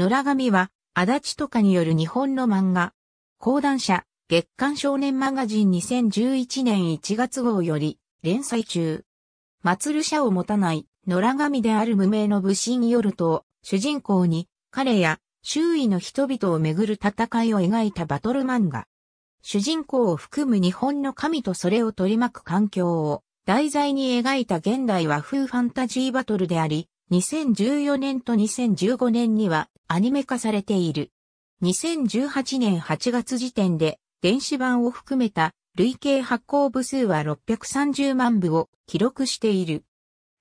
野良神は、足立とかによる日本の漫画、講談社、月刊少年マガジン2011年1月号より、連載中。祭る社を持たない、野良神である無名の武士によると、主人公に、彼や、周囲の人々をめぐる戦いを描いたバトル漫画。主人公を含む日本の神とそれを取り巻く環境を題材に描いた現代和風ファンタジーバトルであり、2014年と2015年にはアニメ化されている。2018年8月時点で電子版を含めた累計発行部数は630万部を記録している。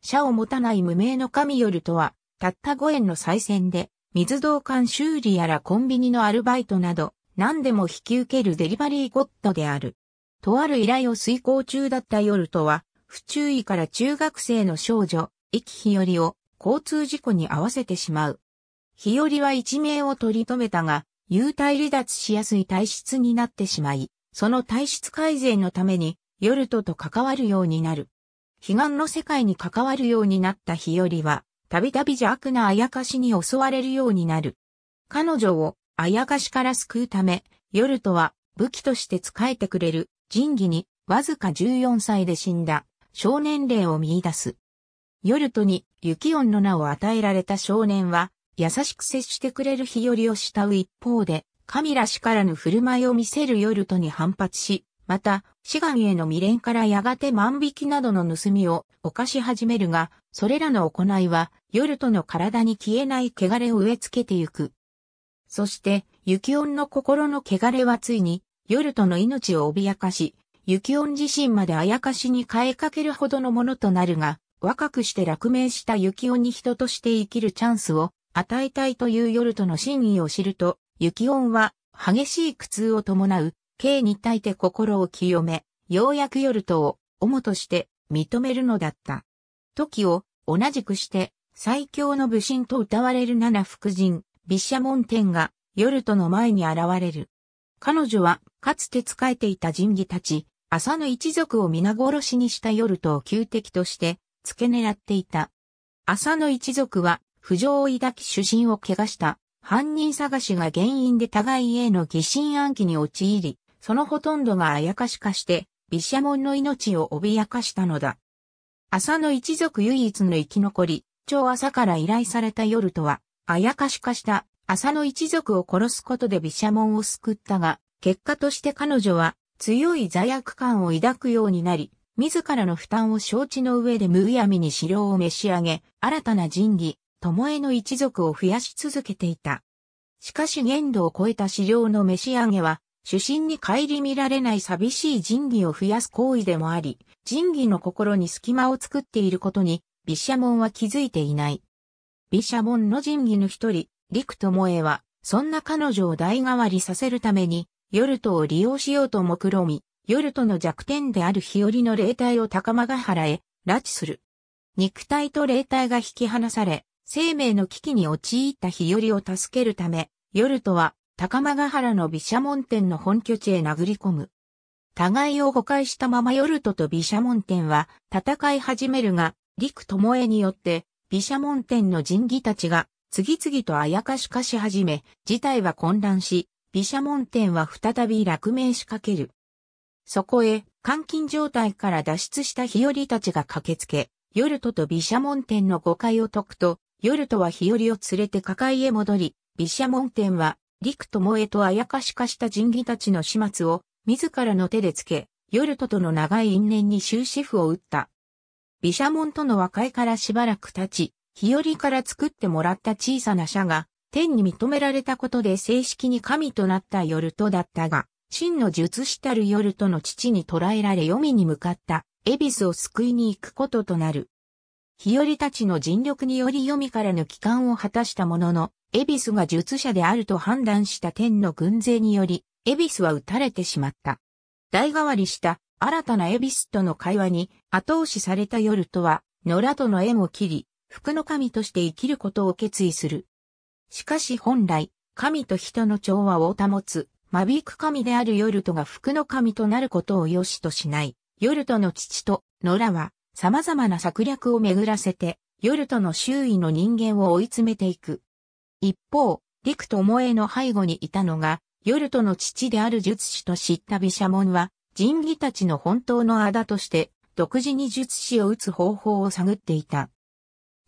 社を持たない無名の神よるとは、たった5円の再選で、水道管修理やらコンビニのアルバイトなど、何でも引き受けるデリバリーゴッドである。とある依頼を遂行中だった夜とは、不注意から中学生の少女、駅日よりを交通事故に合わせてしまう。日和は一命を取り留めたが、幽体離脱しやすい体質になってしまい、その体質改善のために、ヨルトと関わるようになる。悲願の世界に関わるようになった日和は、たびたび邪悪なあやかしに襲われるようになる。彼女をあやかしから救うため、ヨルトは武器として仕えてくれる仁義にわずか14歳で死んだ少年霊を見出す。夜とに、雪音の名を与えられた少年は、優しく接してくれる日和を慕う一方で、神らしからぬ振る舞いを見せる夜とに反発し、また、志願への未練からやがて万引きなどの盗みを犯し始めるが、それらの行いは、夜との体に消えない汚れを植え付けてゆく。そして、雪音の心の汚れはついに、夜との命を脅かし、雪音自身まであやかしに変えかけるほどのものとなるが、若くして落命した幸男に人として生きるチャンスを与えたいというヨルトの真意を知ると、幸男は激しい苦痛を伴う、刑に耐えて心を清め、ようやくヨルトを主として認めるのだった。時を同じくして最強の武神と歌われる七福神、毘沙門天がヨルトの前に現れる。彼女はかつて仕えていた神器たち、浅野一族を皆殺しにしたヨルトを旧敵として付け狙っていた。浅野一族は、不条を抱き主人を怪我した、犯人探しが原因で互いへの疑心暗鬼に陥り、そのほとんどがあやかし化して、毘沙門の命を脅かしたのだ。浅野一族唯一の生き残り、長朝から依頼された夜とは、あやかし化した浅野一族を殺すことで毘沙門を救ったが、結果として彼女は強い罪悪感を抱くようになり、自らの負担を承知の上でむやみに資料を召し上げ、新たな仁義、巴の一族を増やし続けていた。しかし限度を超えた資料の召し上げは、主審に顧みられない寂しい仁義を増やす行為でもあり、仁義の心に隙間を作っていることに、毘沙門は気づいていない。毘沙門の仁義の一人、陸巴は、そんな彼女を代替わりさせるために、ヨルトを利用しようと目論み、夜との弱点である日和の霊体を高間ヶ原へ拉致する。肉体と霊体が引き離され、生命の危機に陥った日和を助けるため、夜とは高間ヶ原の毘沙門天の本拠地へ殴り込む。互いを誤解したまま夜とと毘沙門天は戦い始めるが、陸友恵によって毘沙門天の神義たちが次々とあやかし化し始め、事態は混乱し、毘沙門天は再び落命しかける。そこへ、監禁状態から脱出した日和たちが駆けつけ、ヨルトと毘沙門天の誤解を解くと、ヨルトは日和を連れて抱えへ戻り、毘沙門天は、陸と萌えとあやかし化した神儀たちの始末を、自らの手でつけ、ヨルトとの長い因縁に終止符を打った。毘沙門との和解からしばらく経ち、日和から作ってもらった小さな社が、天に認められたことで正式に神となったヨルトだったが、真の術師たる夜との父に捕らえられ読みに向かった、エビスを救いに行くこととなる。日和たちの尽力により読みからの帰還を果たしたものの、エビスが術者であると判断した天の軍勢により、エビスは撃たれてしまった。代替わりした新たなエビスとの会話に後押しされた夜とは、野良との縁を切り、福の神として生きることを決意する。しかし本来、神と人の調和を保つ間引く神であるヨルトが服の神となることを良しとしない。ヨルトの父と野良は様々な策略を巡らせて、ヨルトの周囲の人間を追い詰めていく。一方、陸と萌の背後にいたのが、ヨルトの父である術師と知った美沙門は、神義たちの本当の仇として、独自に術師を打つ方法を探っていた。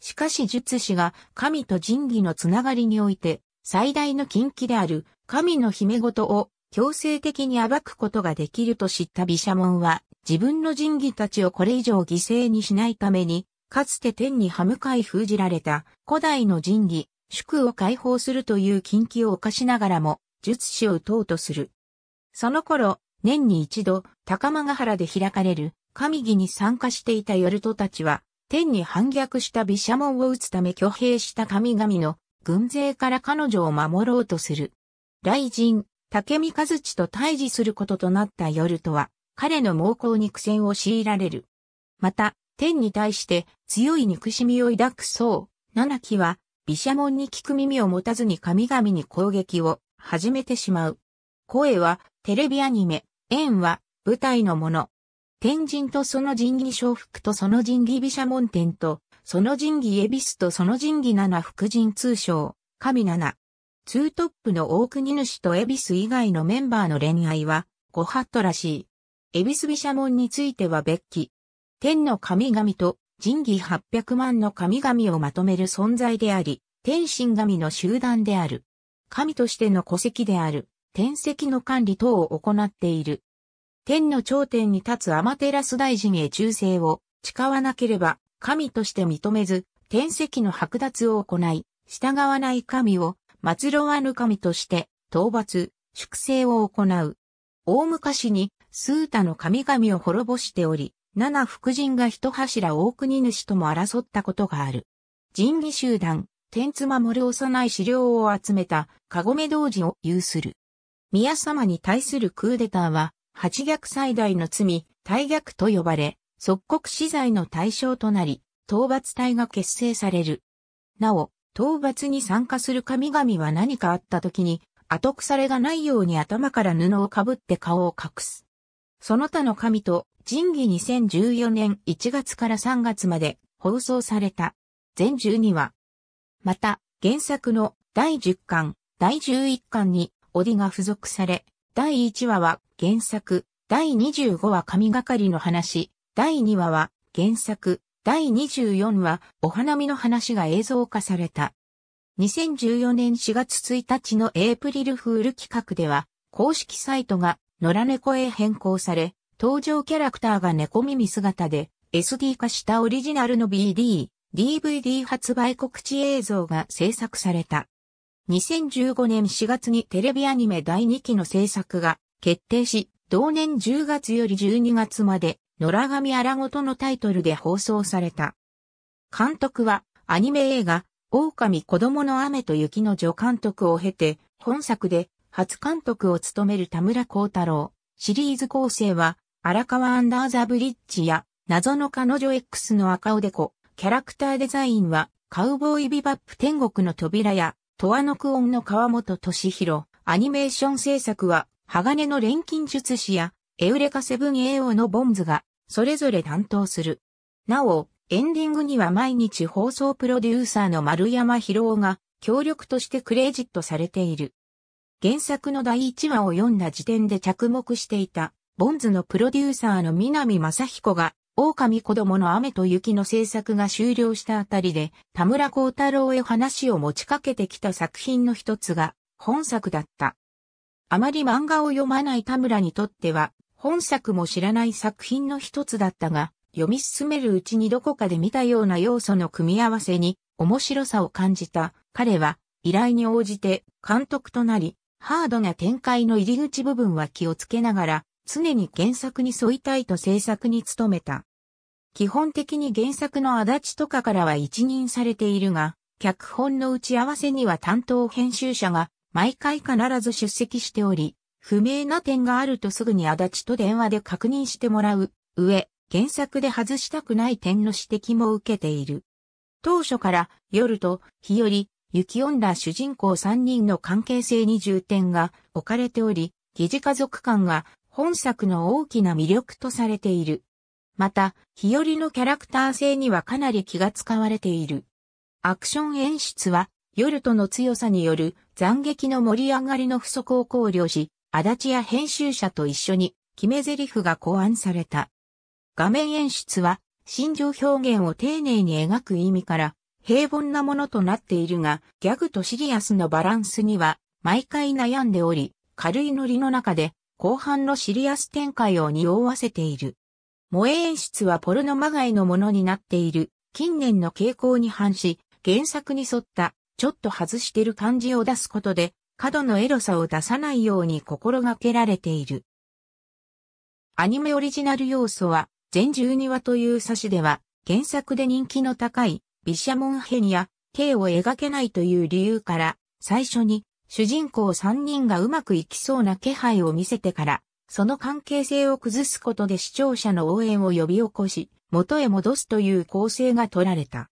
しかし術師が神と神義のつながりにおいて、最大の禁忌である神の姫事を強制的に暴くことができると知った毘沙門は、自分の神義たちをこれ以上犠牲にしないために、かつて天に歯向かい封じられた古代の神器宿を解放するという禁忌を犯しながらも、術師を打とうとする。その頃、年に一度、高間ヶ原で開かれる、神儀に参加していたヨルトたちは、天に反逆した毘沙門を打つため挙兵した神々の軍勢から彼女を守ろうとする。雷神、竹見和地と対峙することとなった夜とは、彼の猛攻に苦戦を強いられる。また、天に対して強い憎しみを抱く僧、七木は、毘沙門に聞く耳を持たずに神々に攻撃を始めてしまう。声は、テレビアニメ、縁は、舞台のもの。天神とその神義小福とその神義毘沙門天と、その神義恵比寿とその神義七福神通称、神七。ツートップの大国主と恵比寿以外のメンバーの恋愛は、ご法度らしい。恵比寿毘沙門については別記。天の神々と神義800万の神々をまとめる存在であり、天神神の集団である。神としての戸籍である、天籍の管理等を行っている。天の頂点に立つアマテラス大臣へ忠誠を誓わなければ、神として認めず、天籍の剥奪を行い、従わない神を末路はぬ神として、討伐、粛清を行う。大昔に、スータの神々を滅ぼしており、七福神が一柱大国主とも争ったことがある。神義集団、天津守る幼い資料を集めた、かごめ童子を有する。宮様に対するクーデターは、八逆最大の罪、大逆と呼ばれ、即刻死罪の対象となり、討伐隊が結成される。なお、討伐に参加する神々は何かあった時に、後腐れがないように頭から布をかぶって顔を隠す。その他の神と、神義2014年1月から3月まで放送された。全12話。また、原作の第10巻、第11巻に、ィが付属され、第1話は原作、第25話神がかりの話、第2話は原作、第24話、お花見の話が映像化された。2014年4月1日のエイプリルフール企画では、公式サイトが野良猫へ変更され、登場キャラクターが猫耳姿で SD 化したオリジナルの BD、DVD 発売告知映像が制作された。2015年4月にテレビアニメ第2期の制作が決定し、同年10月より12月まで野良神荒ごとのタイトルで放送された。監督は、アニメ映画、狼子供の雨と雪の助監督を経て、本作で初監督を務める田村光太郎。シリーズ構成は、荒川アンダーザブリッジや、謎の彼女 X の赤おでこ、キャラクターデザインは、カウボーイビバップ天国の扉や、トわノクオンの川本敏弘、アニメーション制作は、鋼の錬金術師や、エウレカセブン AO のボンズがそれぞれ担当する。なお、エンディングには毎日放送プロデューサーの丸山博夫が協力としてクレジットされている。原作の第1話を読んだ時点で着目していた、ボンズのプロデューサーの南正彦が、狼子供の雨と雪の制作が終了したあたりで、田村光太郎へ話を持ちかけてきた作品の一つが、本作だった。あまり漫画を読まない田村にとっては、本作も知らない作品の一つだったが、読み進めるうちにどこかで見たような要素の組み合わせに面白さを感じた彼は依頼に応じて監督となり、ハードな展開の入り口部分は気をつけながら、常に原作に沿いたいと制作に努めた。基本的に原作の足立とかからは一任されているが、脚本の打ち合わせには担当編集者が毎回必ず出席しており、不明な点があるとすぐに足立と電話で確認してもらう上、原作で外したくない点の指摘も受けている。当初から夜と日和、雪女主人公3人の関係性に重点が置かれており、疑似家族感が本作の大きな魅力とされている。また、日和のキャラクター性にはかなり気が使われている。アクション演出は、夜との強さによる斬撃の盛り上がりの不足を考慮し、足立や編集者と一緒に決め台詞が考案された。画面演出は、心情表現を丁寧に描く意味から、平凡なものとなっているが、ギャグとシリアスのバランスには、毎回悩んでおり、軽いノリの中で、後半のシリアス展開を匂わせている。萌え演出はポルノまがいのものになっている、近年の傾向に反し、原作に沿った、ちょっと外してる感じを出すことで、過度のエロさを出さないように心がけられている。アニメオリジナル要素は、全12話という冊子では、原作で人気の高い、モンヘニア、K を描けないという理由から、最初に、主人公3人がうまくいきそうな気配を見せてから、その関係性を崩すことで視聴者の応援を呼び起こし、元へ戻すという構成が取られた。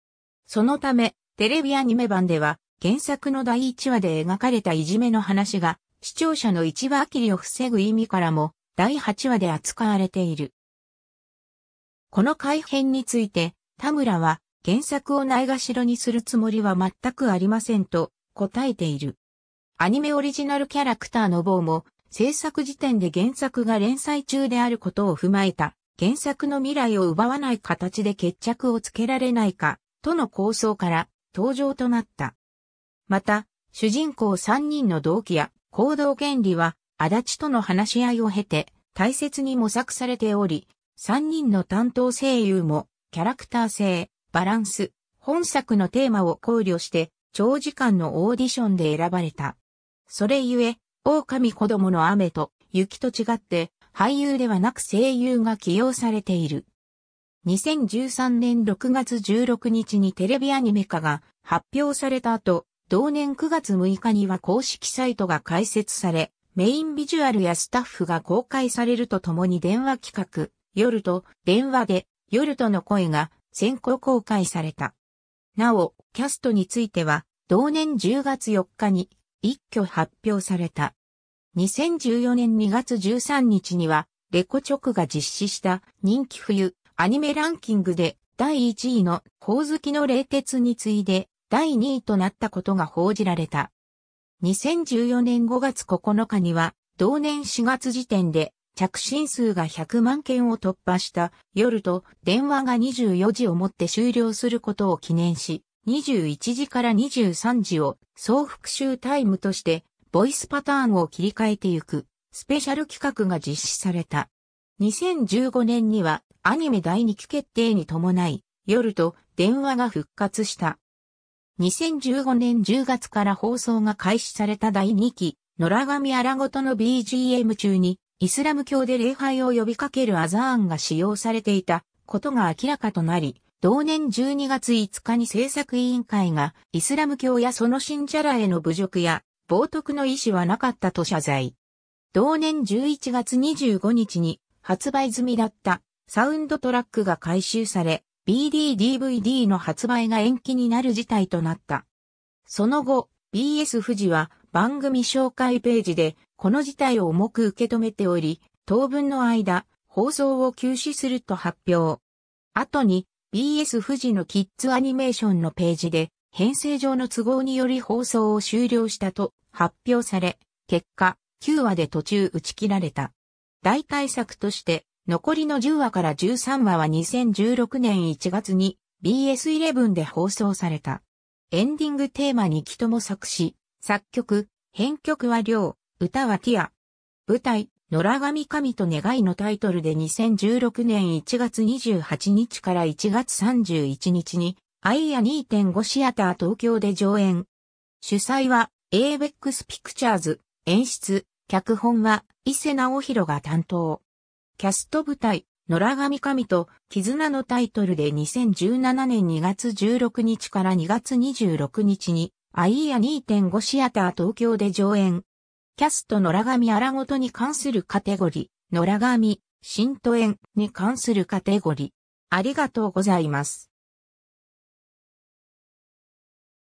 そのため、テレビアニメ版では、原作の第1話で描かれたいじめの話が、視聴者の一話飽きりを防ぐ意味からも、第8話で扱われている。この改編について、田村は、原作をないがしろにするつもりは全くありませんと答えている。アニメオリジナルキャラクターの某も制作時点で原作が連載中であることを踏まえた原作の未来を奪わない形で決着をつけられないかとの構想から登場となった。また、主人公3人の動機や行動原理は、足立との話し合いを経て、大切に模索されており、3人の担当声優も、キャラクター性、バランス、本作のテーマを考慮して、長時間のオーディションで選ばれた。それゆえ、狼子供の雨と雪と違って、俳優ではなく声優が起用されている。2013年6月16日にテレビアニメ化が発表された後、同年9月6日には公式サイトが開設され、メインビジュアルやスタッフが公開されるとともに電話企画、夜と電話で夜との声が先行公開された。なお、キャストについては、同年10月4日に一挙発表された。2014年2月13日には、レコチョクが実施した人気冬アニメランキングで第1位の光月の冷徹に次いで第2位となったことが報じられた。2014年5月9日には、同年4月時点で着信数が100万件を突破した夜と電話が24時をもって終了することを記念し、21時から23時を総復習タイムとしてボイスパターンを切り替えていくスペシャル企画が実施された。2015年にはアニメ第2期決定に伴い夜と電話が復活した。2015年10月から放送が開始された第2期、野良神荒ごとの BGM 中に、イスラム教で礼拝を呼びかけるアザーンが使用されていたことが明らかとなり、同年12月5日に制作委員会が、イスラム教やその信者らへの侮辱や、冒涜の意思はなかったと謝罪。同年11月25日に発売済みだったサウンドトラックが回収され、BD-DVD の発売が延期になる事態となった。その後、BS 富士は番組紹介ページでこの事態を重く受け止めており、当分の間、放送を休止すると発表。後に BS 富士のキッズアニメーションのページで編成上の都合により放送を終了したと発表され、結果9話で途中打ち切られた。大対策として残りの10話から13話は2016年1月に BS11 で放送された。エンディングテーマに木とも作詞、作曲、編曲は両、歌はティア。舞台、野良神神と願いのタイトルで2016年1月28日から1月31日に、アイア2.5シアター東京で上演。主催は、a ックスピクチャーズ、演出、脚本は、伊勢直弘が担当。キャスト舞台、野良神神と絆のタイトルで2017年2月16日から2月26日に、アイーア2.5シアター東京で上演。キャスト野良神荒ごとに関するカテゴリー、野良神、新都園に関するカテゴリー。ありがとうございます。